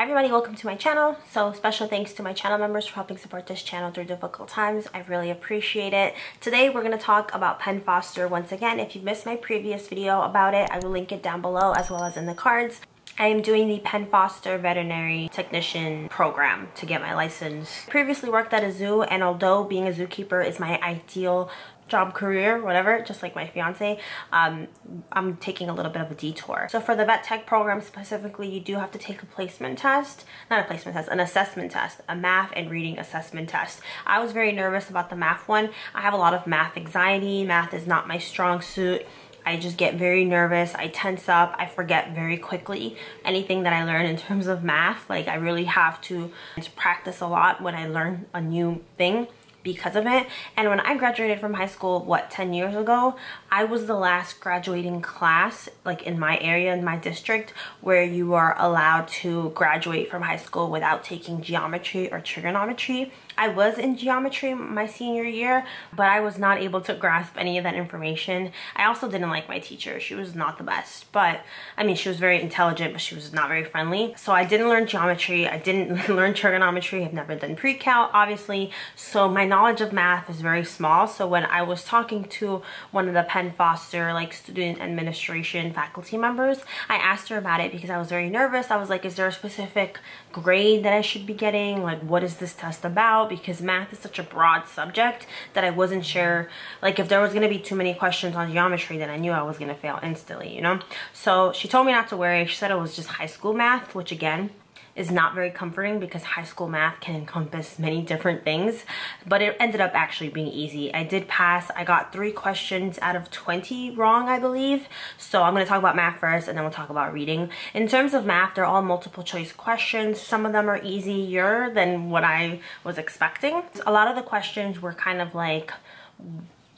Hi everybody, welcome to my channel. So special thanks to my channel members for helping support this channel through difficult times. I really appreciate it. Today we're going to talk about Pen Foster once again. If you missed my previous video about it, I will link it down below as well as in the cards. I am doing the Penn Foster Veterinary Technician Program to get my license. Previously worked at a zoo and although being a zookeeper is my ideal job career whatever just like my fiance um, I'm taking a little bit of a detour so for the vet tech program specifically you do have to take a placement test not a placement test an assessment test a math and reading assessment test I was very nervous about the math one I have a lot of math anxiety math is not my strong suit I just get very nervous, I tense up, I forget very quickly anything that I learn in terms of math. Like I really have to practice a lot when I learn a new thing because of it. And when I graduated from high school, what, 10 years ago, I was the last graduating class, like in my area, in my district, where you are allowed to graduate from high school without taking geometry or trigonometry. I was in geometry my senior year, but I was not able to grasp any of that information. I also didn't like my teacher. She was not the best, but I mean, she was very intelligent, but she was not very friendly. So I didn't learn geometry. I didn't learn trigonometry. I've never done pre-cal, obviously. So my knowledge of math is very small. So when I was talking to one of the Penn Foster like student administration faculty members, I asked her about it because I was very nervous. I was like, is there a specific grade that I should be getting? Like, what is this test about? Because math is such a broad subject that I wasn't sure, like if there was gonna be too many questions on geometry, then I knew I was gonna fail instantly, you know? So she told me not to worry. She said it was just high school math, which again, is not very comforting because high school math can encompass many different things, but it ended up actually being easy. I did pass. I got three questions out of 20 wrong, I believe. So I'm going to talk about math first and then we'll talk about reading. In terms of math, they're all multiple choice questions. Some of them are easier than what I was expecting. A lot of the questions were kind of like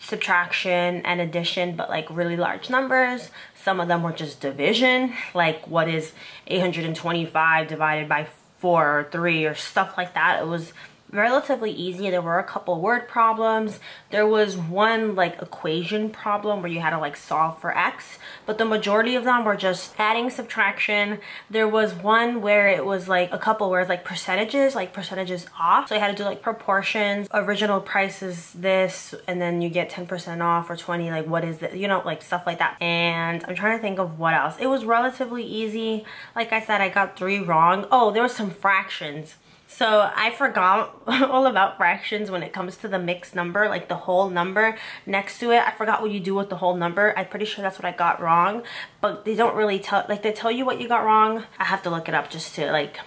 subtraction and addition but like really large numbers some of them were just division like what is 825 divided by four or three or stuff like that it was relatively easy. There were a couple word problems. There was one like equation problem where you had to like solve for x, but the majority of them were just adding, subtraction. There was one where it was like a couple where it's like percentages, like percentages off. So you had to do like proportions, original price is this, and then you get 10% off or 20, like what is this, you know, like stuff like that. And I'm trying to think of what else. It was relatively easy. Like I said, I got three wrong. Oh, there was some fractions. So I forgot all about fractions when it comes to the mixed number, like the whole number next to it. I forgot what you do with the whole number. I'm pretty sure that's what I got wrong, but they don't really tell, like they tell you what you got wrong. I have to look it up just to like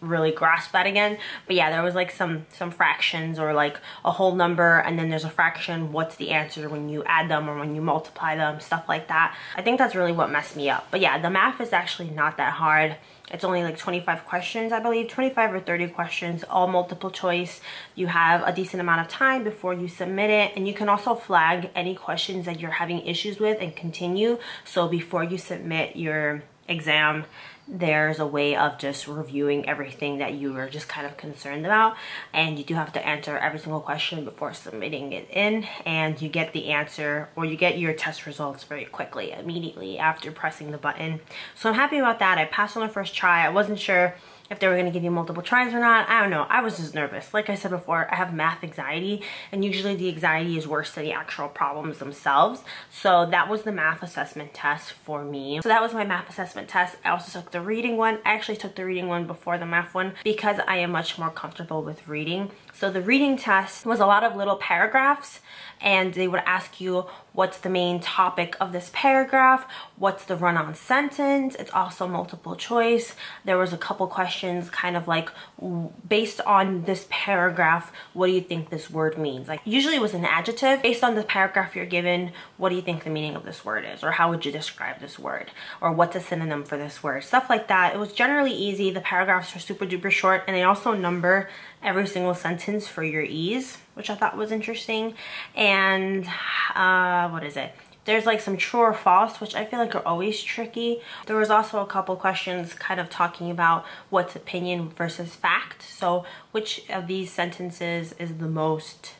really grasp that again. But yeah, there was like some, some fractions or like a whole number and then there's a fraction, what's the answer when you add them or when you multiply them, stuff like that. I think that's really what messed me up. But yeah, the math is actually not that hard. It's only like 25 questions, I believe, 25 or 30 questions, all multiple choice. You have a decent amount of time before you submit it. And you can also flag any questions that you're having issues with and continue. So before you submit your exam, there's a way of just reviewing everything that you were just kind of concerned about and you do have to answer every single question before submitting it in and you get the answer or you get your test results very quickly immediately after pressing the button so I'm happy about that I passed on the first try I wasn't sure if they were gonna give you multiple tries or not. I don't know, I was just nervous. Like I said before, I have math anxiety and usually the anxiety is worse than the actual problems themselves. So that was the math assessment test for me. So that was my math assessment test. I also took the reading one. I actually took the reading one before the math one because I am much more comfortable with reading. So the reading test was a lot of little paragraphs and they would ask you what's the main topic of this paragraph, what's the run-on sentence. It's also multiple choice. There was a couple questions kind of like, based on this paragraph, what do you think this word means? Like usually it was an adjective. Based on the paragraph you're given, what do you think the meaning of this word is? Or how would you describe this word? Or what's a synonym for this word? Stuff like that. It was generally easy. The paragraphs are super duper short and they also number every single sentence for your ease, which I thought was interesting. And uh, what is it? There's like some true or false, which I feel like are always tricky. There was also a couple questions kind of talking about what's opinion versus fact. So which of these sentences is the most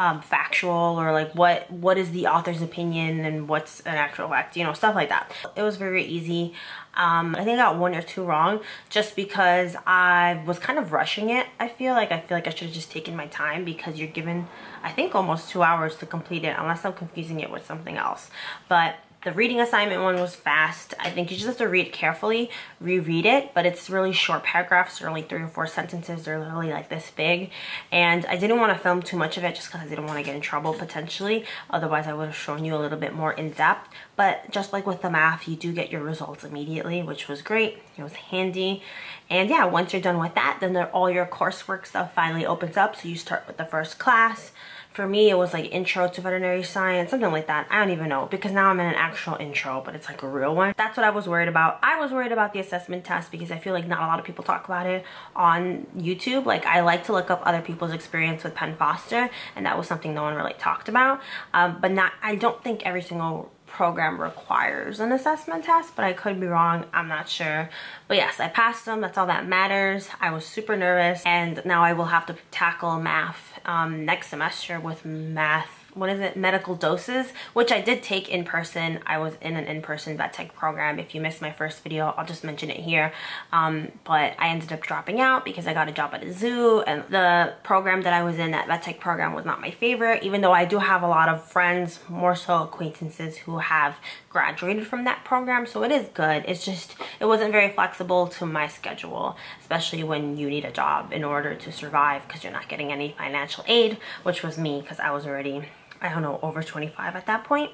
um, factual or like what what is the author's opinion and what's an actual fact, you know, stuff like that. It was very easy. Um, I think I got one or two wrong just because I was kind of rushing it. I feel like I feel like I should have just taken my time because you're given, I think, almost two hours to complete it unless I'm confusing it with something else. But the reading assignment one was fast. I think you just have to read carefully, reread it, but it's really short paragraphs. They're only three or four sentences. They're literally like this big. And I didn't want to film too much of it just because I didn't want to get in trouble potentially. Otherwise, I would have shown you a little bit more in depth. But just like with the math, you do get your results immediately, which was great. It was handy. And yeah, once you're done with that, then all your coursework stuff finally opens up. So you start with the first class for me it was like intro to veterinary science something like that I don't even know because now I'm in an actual intro but it's like a real one that's what I was worried about I was worried about the assessment test because I feel like not a lot of people talk about it on YouTube like I like to look up other people's experience with Penn Foster and that was something no one really talked about um, but not I don't think every single program requires an assessment test, but I could be wrong, I'm not sure. But yes, I passed them, that's all that matters. I was super nervous and now I will have to tackle math um, next semester with math what is it, medical doses, which I did take in person. I was in an in-person vet tech program. If you missed my first video, I'll just mention it here. Um, but I ended up dropping out because I got a job at a zoo and the program that I was in, that vet tech program was not my favorite, even though I do have a lot of friends, more so acquaintances who have graduated from that program. So it is good. It's just, it wasn't very flexible to my schedule, especially when you need a job in order to survive because you're not getting any financial aid, which was me because I was already I don't know, over 25 at that point.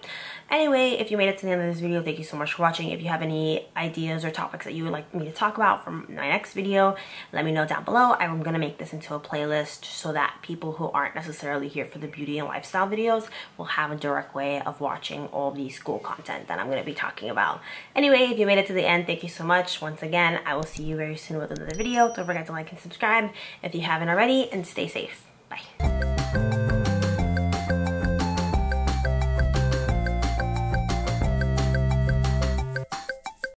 Anyway, if you made it to the end of this video, thank you so much for watching. If you have any ideas or topics that you would like me to talk about from my next video, let me know down below. I'm going to make this into a playlist so that people who aren't necessarily here for the beauty and lifestyle videos will have a direct way of watching all the school content that I'm going to be talking about. Anyway, if you made it to the end, thank you so much. Once again, I will see you very soon with another video. Don't forget to like and subscribe if you haven't already, and stay safe. Bye.